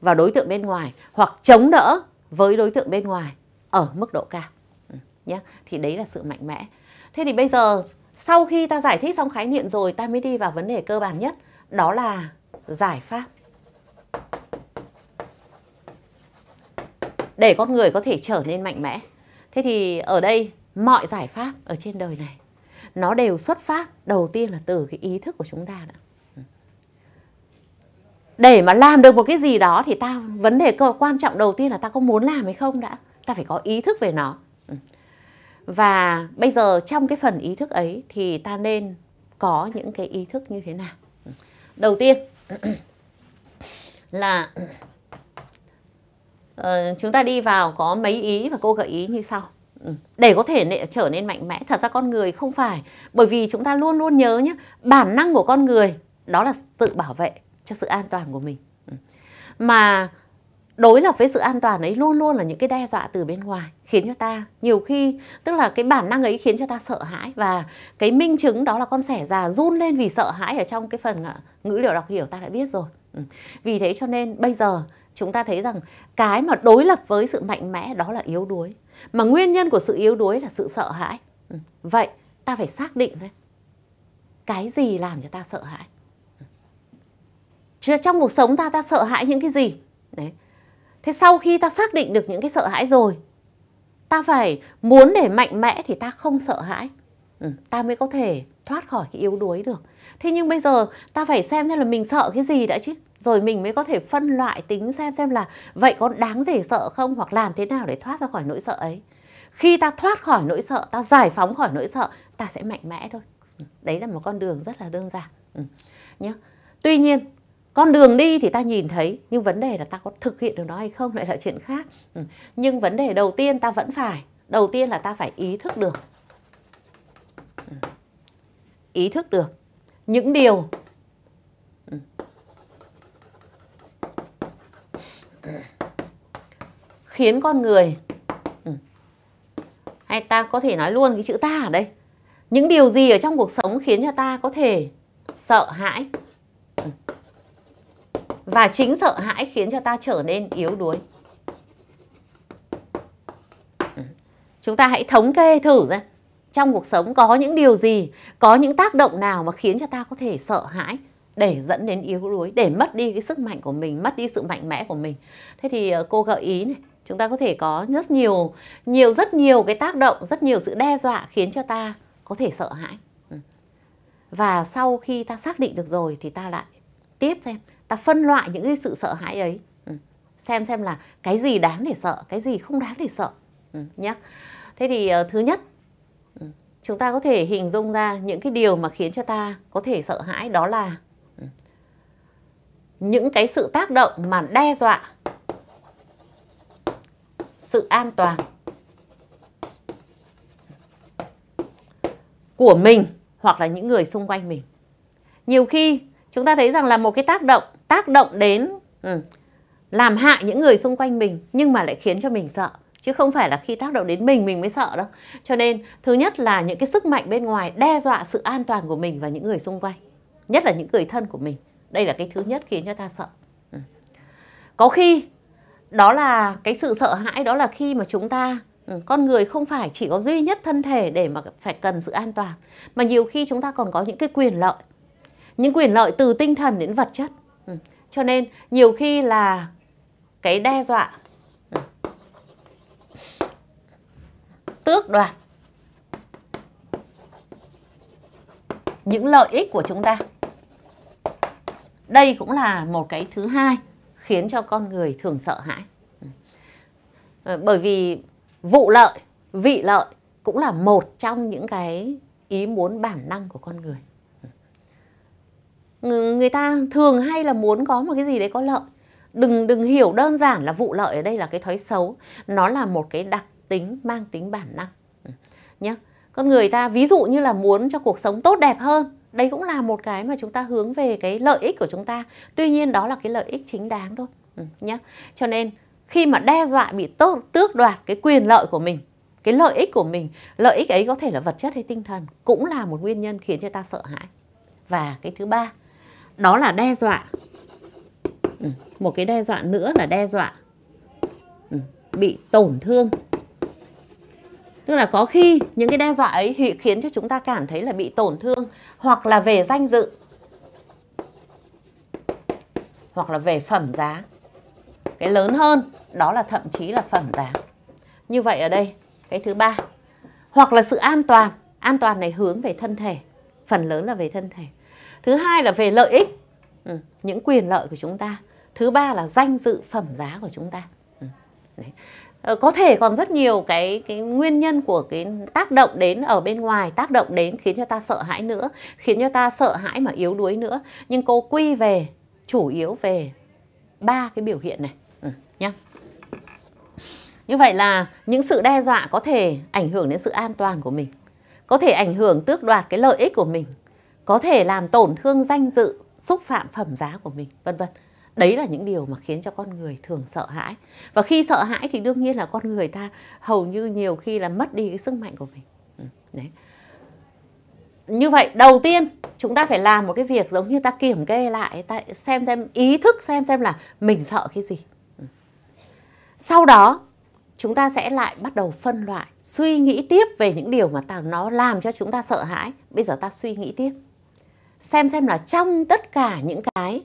vào đối tượng bên ngoài hoặc chống đỡ với đối tượng bên ngoài ở mức độ cao. Ừ, nhá. Thì đấy là sự mạnh mẽ. Thế thì bây giờ sau khi ta giải thích xong khái niệm rồi ta mới đi vào vấn đề cơ bản nhất, đó là giải pháp. Để con người có thể trở nên mạnh mẽ. Thế thì ở đây mọi giải pháp ở trên đời này nó đều xuất phát đầu tiên là từ cái ý thức của chúng ta đã để mà làm được một cái gì đó thì ta vấn đề cơ quan trọng đầu tiên là ta có muốn làm hay không đã ta phải có ý thức về nó và bây giờ trong cái phần ý thức ấy thì ta nên có những cái ý thức như thế nào đầu tiên là uh, chúng ta đi vào có mấy ý và cô gợi ý như sau Ừ. để có thể trở nên mạnh mẽ thật ra con người không phải bởi vì chúng ta luôn luôn nhớ nhé bản năng của con người đó là tự bảo vệ cho sự an toàn của mình ừ. mà đối lập với sự an toàn ấy luôn luôn là những cái đe dọa từ bên ngoài khiến cho ta nhiều khi tức là cái bản năng ấy khiến cho ta sợ hãi và cái minh chứng đó là con sẻ già run lên vì sợ hãi ở trong cái phần à, ngữ liệu đọc hiểu ta đã biết rồi ừ. vì thế cho nên bây giờ chúng ta thấy rằng cái mà đối lập với sự mạnh mẽ đó là yếu đuối mà nguyên nhân của sự yếu đuối là sự sợ hãi. Ừ. Vậy ta phải xác định xem cái gì làm cho ta sợ hãi. Chứ trong cuộc sống ta ta sợ hãi những cái gì? Đấy. Thế sau khi ta xác định được những cái sợ hãi rồi, ta phải muốn để mạnh mẽ thì ta không sợ hãi. Ừ, ta mới có thể thoát khỏi cái yếu đuối được. Thế nhưng bây giờ ta phải xem xem là mình sợ cái gì đã chứ rồi mình mới có thể phân loại tính xem xem là vậy có đáng gì sợ không hoặc làm thế nào để thoát ra khỏi nỗi sợ ấy khi ta thoát khỏi nỗi sợ ta giải phóng khỏi nỗi sợ ta sẽ mạnh mẽ thôi đấy là một con đường rất là đơn giản ừ. nhé tuy nhiên con đường đi thì ta nhìn thấy nhưng vấn đề là ta có thực hiện được nó hay không lại là chuyện khác ừ. nhưng vấn đề đầu tiên ta vẫn phải đầu tiên là ta phải ý thức được ừ. ý thức được những điều khiến con người ừ. hay ta có thể nói luôn cái chữ ta ở đây những điều gì ở trong cuộc sống khiến cho ta có thể sợ hãi ừ. và chính sợ hãi khiến cho ta trở nên yếu đuối ừ. chúng ta hãy thống kê thử ra trong cuộc sống có những điều gì có những tác động nào mà khiến cho ta có thể sợ hãi để dẫn đến yếu đuối để mất đi cái sức mạnh của mình mất đi sự mạnh mẽ của mình thế thì ờ, cô gợi ý này chúng ta có thể có rất nhiều nhiều rất nhiều cái tác động rất nhiều sự đe dọa khiến cho ta có thể sợ hãi ừ. và sau khi ta xác định được rồi thì ta lại tiếp xem ta phân loại những cái sự sợ hãi ấy ừ. xem xem là cái gì đáng để sợ cái gì không đáng để sợ ừ, nhé thế thì ờ, thứ nhất chúng ta có thể hình dung ra những cái điều mà khiến cho ta có thể sợ hãi đó là những cái sự tác động mà đe dọa sự an toàn của mình hoặc là những người xung quanh mình. Nhiều khi chúng ta thấy rằng là một cái tác động tác động đến ừ, làm hại những người xung quanh mình nhưng mà lại khiến cho mình sợ chứ không phải là khi tác động đến mình mình mới sợ đâu. Cho nên thứ nhất là những cái sức mạnh bên ngoài đe dọa sự an toàn của mình và những người xung quanh, nhất là những người thân của mình đây là cái thứ nhất khiến cho ta sợ ừ. có khi đó là cái sự sợ hãi đó là khi mà chúng ta ừ, con người không phải chỉ có duy nhất thân thể để mà phải cần sự an toàn mà nhiều khi chúng ta còn có những cái quyền lợi những quyền lợi từ tinh thần đến vật chất ừ. cho nên nhiều khi là cái đe dọa tước đoạt những lợi ích của chúng ta đây cũng là một cái thứ hai khiến cho con người thường sợ hãi ừ. ờ, bởi vì vụ lợi vị lợi cũng là một trong những cái ý muốn bản năng của con người ừ. người ta thường hay là muốn có một cái gì đấy có lợi đừng đừng hiểu đơn giản là vụ lợi ở đây là cái thói xấu nó là một cái đặc tính mang tính bản năng ừ. nhé con người ta ví dụ như là muốn cho cuộc sống tốt đẹp hơn đấy cũng là một cái mà chúng ta hướng về cái lợi ích của chúng ta tuy nhiên đó là cái lợi ích chính đáng thôi ừ, nhé cho nên khi mà đe dọa bị tước, tước đoạt cái quyền lợi của mình cái lợi ích của mình lợi ích ấy có thể là vật chất hay tinh thần cũng là một nguyên nhân khiến cho ta sợ hãi và cái thứ ba đó là đe dọa ừ, một cái đe dọa nữa là đe dọa ừ, bị tổn thương tức là có khi những cái đe dọa ấy thì khiến cho chúng ta cảm thấy là bị tổn thương hoặc là về danh dự hoặc là về phẩm giá cái lớn hơn đó là thậm chí là phẩm giá như vậy ở đây cái thứ ba hoặc là sự an toàn an toàn này hướng về thân thể phần lớn là về thân thể thứ hai là về lợi ích ừ, những quyền lợi của chúng ta thứ ba là danh dự phẩm giá của chúng ta ừ, Đấy. Ờ, có thể còn rất nhiều cái cái nguyên nhân của cái tác động đến ở bên ngoài tác động đến khiến cho ta sợ hãi nữa khiến cho ta sợ hãi mà yếu đuối nữa nhưng cô quy về chủ yếu về ba cái biểu hiện này ừ, nhá như vậy là những sự đe dọa có thể ảnh hưởng đến sự an toàn của mình có thể ảnh hưởng tước đoạt cái lợi ích của mình có thể làm tổn thương danh dự xúc phạm phẩm giá của mình vân vân đấy là những điều mà khiến cho con người thường sợ hãi và khi sợ hãi thì đương nhiên là con người ta hầu như nhiều khi là mất đi cái sức mạnh của mình ừ, đấy như vậy đầu tiên chúng ta phải làm một cái việc giống như ta kiểm kê lại ta xem xem ý thức xem xem là mình sợ cái gì ừ. sau đó chúng ta sẽ lại bắt đầu phân loại suy nghĩ tiếp về những điều mà ta nó làm cho chúng ta sợ hãi bây giờ ta suy nghĩ tiếp xem xem là trong tất cả những cái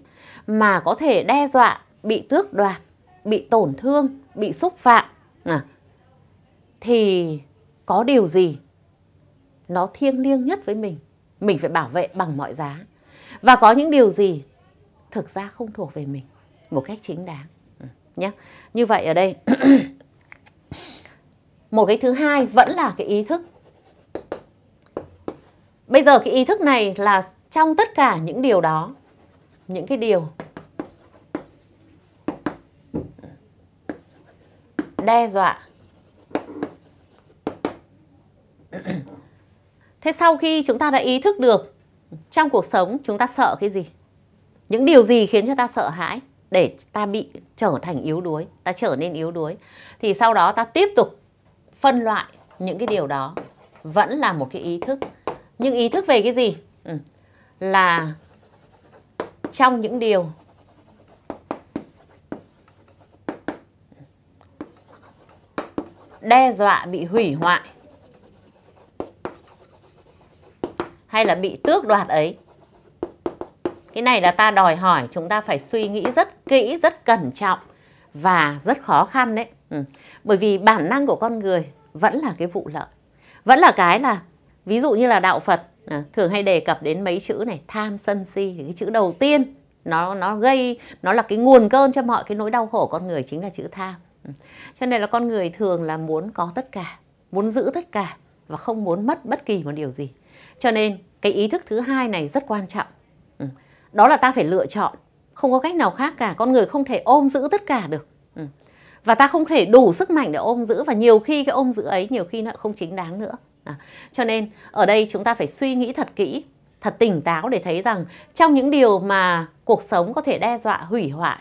mà có thể đe dọa, bị tước đoạt, bị tổn thương, bị xúc phạm à, thì có điều gì nó thiêng liêng nhất với mình, mình phải bảo vệ bằng mọi giá. Và có những điều gì thực ra không thuộc về mình một cách chính đáng ừ, nhé. Như vậy ở đây một cái thứ hai vẫn là cái ý thức. Bây giờ cái ý thức này là trong tất cả những điều đó những cái điều đe dọa thế sau khi chúng ta đã ý thức được trong cuộc sống chúng ta sợ cái gì những điều gì khiến cho ta sợ hãi để ta bị trở thành yếu đuối ta trở nên yếu đuối thì sau đó ta tiếp tục phân loại những cái điều đó vẫn là một cái ý thức nhưng ý thức về cái gì ừ. là trong những điều đe dọa bị hủy hoại hay là bị tước đoạt ấy cái này là ta đòi hỏi chúng ta phải suy nghĩ rất kỹ rất cẩn trọng và rất khó khăn đấy ừ. bởi vì bản năng của con người vẫn là cái vụ lợi vẫn là cái là ví dụ như là đạo phật à, thường hay đề cập đến mấy chữ này tham sân si thì cái chữ đầu tiên nó nó gây nó là cái nguồn cơn cho mọi cái nỗi đau khổ con người chính là chữ tham ừ. cho nên là con người thường là muốn có tất cả muốn giữ tất cả và không muốn mất bất kỳ một điều gì cho nên cái ý thức thứ hai này rất quan trọng ừ. đó là ta phải lựa chọn không có cách nào khác cả con người không thể ôm giữ tất cả được ừ. và ta không thể đủ sức mạnh để ôm giữ và nhiều khi cái ôm giữ ấy nhiều khi nó không chính đáng nữa à, cho nên ở đây chúng ta phải suy nghĩ thật kỹ thật tỉnh táo để thấy rằng trong những điều mà cuộc sống có thể đe dọa hủy hoại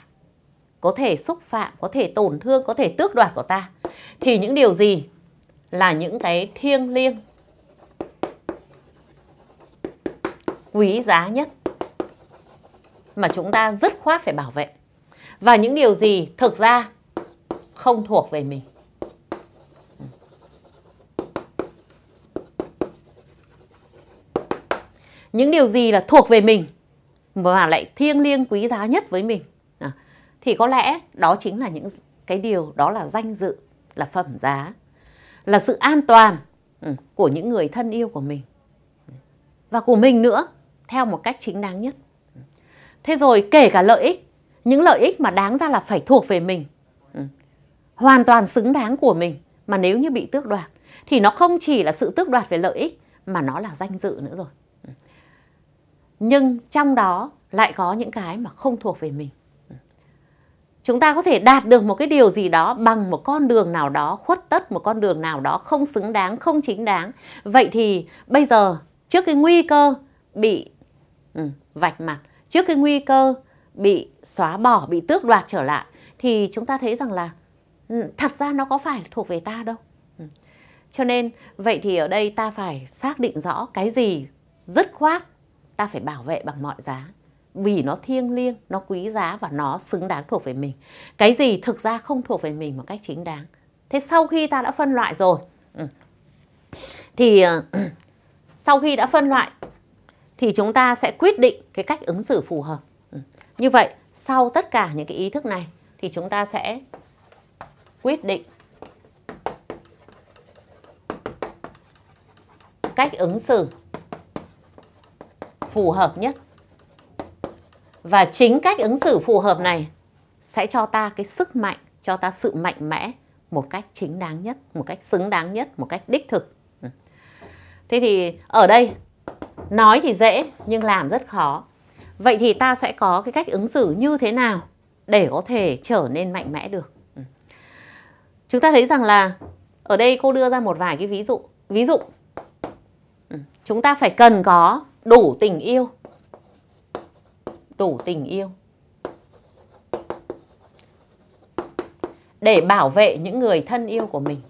có thể xúc phạm có thể tổn thương có thể tước đoạt của ta thì những điều gì là những cái thiêng liêng quý giá nhất mà chúng ta dứt khoát phải bảo vệ và những điều gì thực ra không thuộc về mình những điều gì là thuộc về mình và lại thiêng liêng quý giá nhất với mình à, thì có lẽ đó chính là những cái điều đó là danh dự là phẩm giá là sự an toàn ừ, của những người thân yêu của mình và của mình nữa theo một cách chính đáng nhất thế rồi kể cả lợi ích những lợi ích mà đáng ra là phải thuộc về mình ừ, hoàn toàn xứng đáng của mình mà nếu như bị tước đoạt thì nó không chỉ là sự tước đoạt về lợi ích mà nó là danh dự nữa rồi nhưng trong đó lại có những cái mà không thuộc về mình chúng ta có thể đạt được một cái điều gì đó bằng một con đường nào đó khuất tất một con đường nào đó không xứng đáng không chính đáng vậy thì bây giờ trước cái nguy cơ bị ừ, vạch mặt trước cái nguy cơ bị xóa bỏ bị tước đoạt trở lại thì chúng ta thấy rằng là ừ, thật ra nó có phải thuộc về ta đâu ừ. cho nên vậy thì ở đây ta phải xác định rõ cái gì dứt khoát ta phải bảo vệ bằng mọi giá vì nó thiêng liêng, nó quý giá và nó xứng đáng thuộc về mình. Cái gì thực ra không thuộc về mình một cách chính đáng. Thế sau khi ta đã phân loại rồi, ừ, thì ờ, sau khi đã phân loại thì chúng ta sẽ quyết định cái cách ứng xử phù hợp. Ừ, như vậy, sau tất cả những cái ý thức này thì chúng ta sẽ quyết định cách ứng xử phù hợp nhất. Và chính cách ứng xử phù hợp này sẽ cho ta cái sức mạnh, cho ta sự mạnh mẽ một cách chính đáng nhất, một cách xứng đáng nhất, một cách đích thực. Ừ. Thế thì ở đây nói thì dễ nhưng làm rất khó. Vậy thì ta sẽ có cái cách ứng xử như thế nào để có thể trở nên mạnh mẽ được? Ừ. Chúng ta thấy rằng là ở đây cô đưa ra một vài cái ví dụ. Ví dụ ừ, chúng ta phải cần có đủ tình yêu đủ tình yêu để bảo vệ những người thân yêu của mình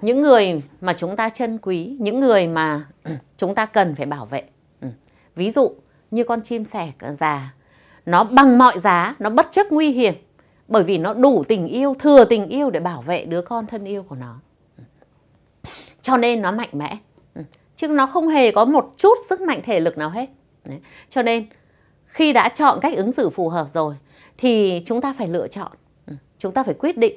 những người mà chúng ta trân quý những người mà chúng ta cần phải bảo vệ ừ. ví dụ như con chim sẻ già nó bằng mọi giá nó bất chấp nguy hiểm bởi vì nó đủ tình yêu thừa tình yêu để bảo vệ đứa con thân yêu của nó cho nên nó mạnh mẽ chứ nó không hề có một chút sức mạnh thể lực nào hết Đấy. cho nên khi đã chọn cách ứng xử phù hợp rồi thì chúng ta phải lựa chọn ừ, chúng ta phải quyết định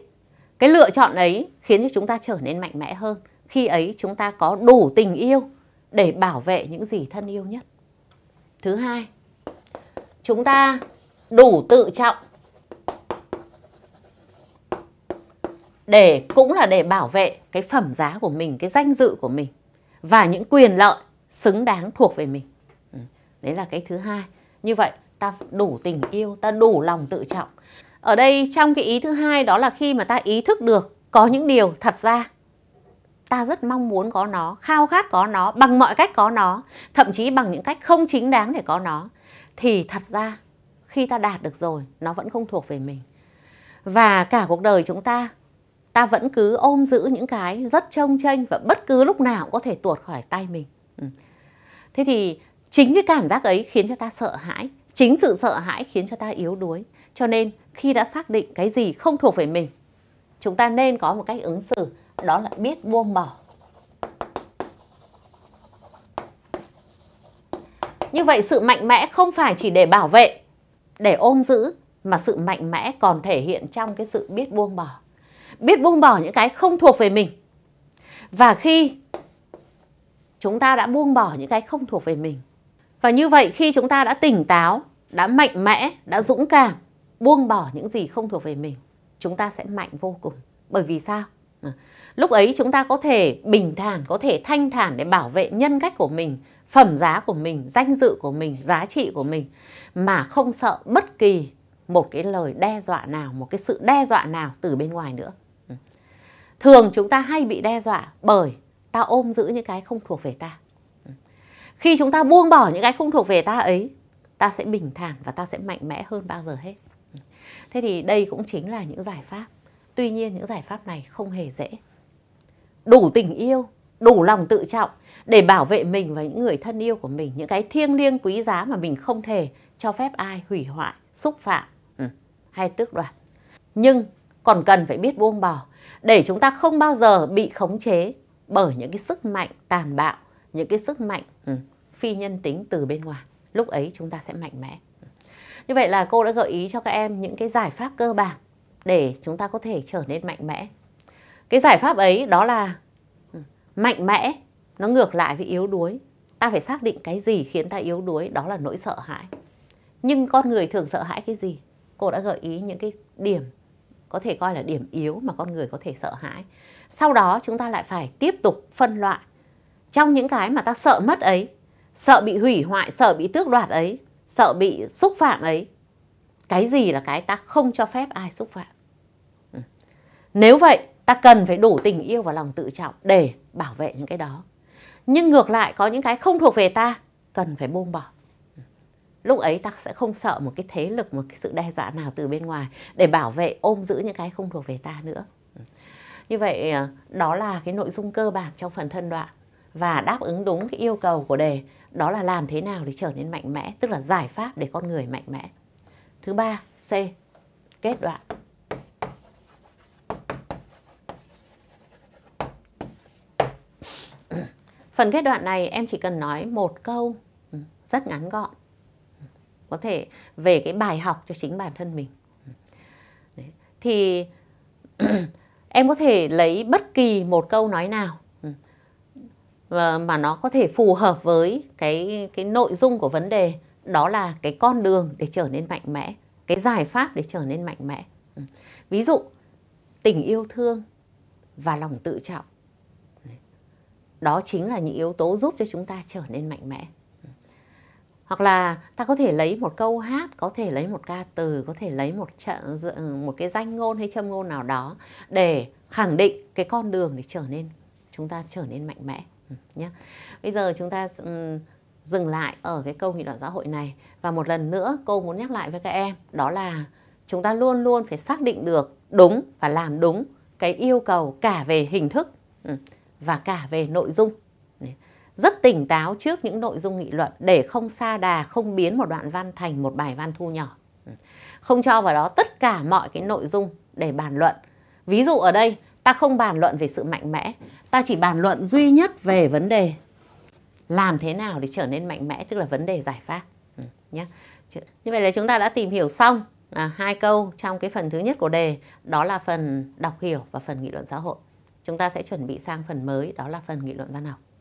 cái lựa chọn ấy khiến cho chúng ta trở nên mạnh mẽ hơn khi ấy chúng ta có đủ tình yêu để bảo vệ những gì thân yêu nhất thứ hai chúng ta đủ tự trọng để cũng là để bảo vệ cái phẩm giá của mình cái danh dự của mình và những quyền lợi xứng đáng thuộc về mình. Ừ, đấy là cái thứ hai. Như vậy ta đủ tình yêu, ta đủ lòng tự trọng. Ở đây trong cái ý thứ hai đó là khi mà ta ý thức được có những điều thật ra ta rất mong muốn có nó, khao khát có nó, bằng mọi cách có nó, thậm chí bằng những cách không chính đáng để có nó thì thật ra khi ta đạt được rồi nó vẫn không thuộc về mình. Và cả cuộc đời chúng ta ta vẫn cứ ôm giữ những cái rất trông tranh và bất cứ lúc nào cũng có thể tuột khỏi tay mình ừ. thế thì chính cái cảm giác ấy khiến cho ta sợ hãi chính sự sợ hãi khiến cho ta yếu đuối cho nên khi đã xác định cái gì không thuộc về mình chúng ta nên có một cách ứng xử đó là biết buông bỏ như vậy sự mạnh mẽ không phải chỉ để bảo vệ để ôm giữ mà sự mạnh mẽ còn thể hiện trong cái sự biết buông bỏ biết buông bỏ những cái không thuộc về mình. Và khi chúng ta đã buông bỏ những cái không thuộc về mình và như vậy khi chúng ta đã tỉnh táo, đã mạnh mẽ, đã dũng cảm buông bỏ những gì không thuộc về mình, chúng ta sẽ mạnh vô cùng. Bởi vì sao? À, lúc ấy chúng ta có thể bình thản, có thể thanh thản để bảo vệ nhân cách của mình, phẩm giá của mình, danh dự của mình, giá trị của mình mà không sợ bất kỳ một cái lời đe dọa nào, một cái sự đe dọa nào từ bên ngoài nữa thường chúng ta hay bị đe dọa bởi ta ôm giữ những cái không thuộc về ta khi chúng ta buông bỏ những cái không thuộc về ta ấy ta sẽ bình thản và ta sẽ mạnh mẽ hơn bao giờ hết thế thì đây cũng chính là những giải pháp tuy nhiên những giải pháp này không hề dễ đủ tình yêu đủ lòng tự trọng để bảo vệ mình và những người thân yêu của mình những cái thiêng liêng quý giá mà mình không thể cho phép ai hủy hoại xúc phạm ừ, hay tước đoạt nhưng còn cần phải biết buông bỏ để chúng ta không bao giờ bị khống chế bởi những cái sức mạnh tàn bạo, những cái sức mạnh ừ, phi nhân tính từ bên ngoài. Lúc ấy chúng ta sẽ mạnh mẽ. Như vậy là cô đã gợi ý cho các em những cái giải pháp cơ bản để chúng ta có thể trở nên mạnh mẽ. Cái giải pháp ấy đó là ừ, mạnh mẽ, nó ngược lại với yếu đuối. Ta phải xác định cái gì khiến ta yếu đuối, đó là nỗi sợ hãi. Nhưng con người thường sợ hãi cái gì? Cô đã gợi ý những cái điểm có thể coi là điểm yếu mà con người có thể sợ hãi sau đó chúng ta lại phải tiếp tục phân loại trong những cái mà ta sợ mất ấy sợ bị hủy hoại sợ bị tước đoạt ấy sợ bị xúc phạm ấy cái gì là cái ta không cho phép ai xúc phạm ừ. nếu vậy ta cần phải đủ tình yêu và lòng tự trọng để bảo vệ những cái đó nhưng ngược lại có những cái không thuộc về ta cần phải buông bỏ lúc ấy ta sẽ không sợ một cái thế lực một cái sự đe dọa nào từ bên ngoài để bảo vệ ôm giữ những cái không thuộc về ta nữa như vậy ờ, đó là cái nội dung cơ bản trong phần thân đoạn và đáp ứng đúng cái yêu cầu của đề đó là làm thế nào để trở nên mạnh mẽ tức là giải pháp để con người mạnh mẽ thứ ba c kết đoạn phần kết đoạn này em chỉ cần nói một câu ừ, rất ngắn gọn có thể về cái bài học cho chính bản thân mình Đấy. thì em có thể lấy bất kỳ một câu nói nào ừ, mà nó có thể phù hợp với cái cái nội dung của vấn đề đó là cái con đường để trở nên mạnh mẽ cái giải pháp để trở nên mạnh mẽ ừ. ví dụ tình yêu thương và lòng tự trọng đó chính là những yếu tố giúp cho chúng ta trở nên mạnh mẽ hoặc là ta có thể lấy một câu hát có thể lấy một ca từ có thể lấy một một cái danh ngôn hay châm ngôn nào đó để khẳng định cái con đường để trở nên chúng ta trở nên mạnh mẽ ừ, nhé bây giờ chúng ta ừ, dừng lại ở cái câu nghị luận xã hội này và một lần nữa cô muốn nhắc lại với các em đó là chúng ta luôn luôn phải xác định được đúng và làm đúng cái yêu cầu cả về hình thức ừ, và cả về nội dung rất tỉnh táo trước những nội dung nghị luận để không xa đà, không biến một đoạn văn thành một bài văn thu nhỏ. Không cho vào đó tất cả mọi cái nội dung để bàn luận. Ví dụ ở đây, ta không bàn luận về sự mạnh mẽ, ta chỉ bàn luận duy nhất về vấn đề làm thế nào để trở nên mạnh mẽ, tức là vấn đề giải pháp. Ừ, Như vậy là chúng ta đã tìm hiểu xong à, hai câu trong cái phần thứ nhất của đề, đó là phần đọc hiểu và phần nghị luận xã hội. Chúng ta sẽ chuẩn bị sang phần mới, đó là phần nghị luận văn học.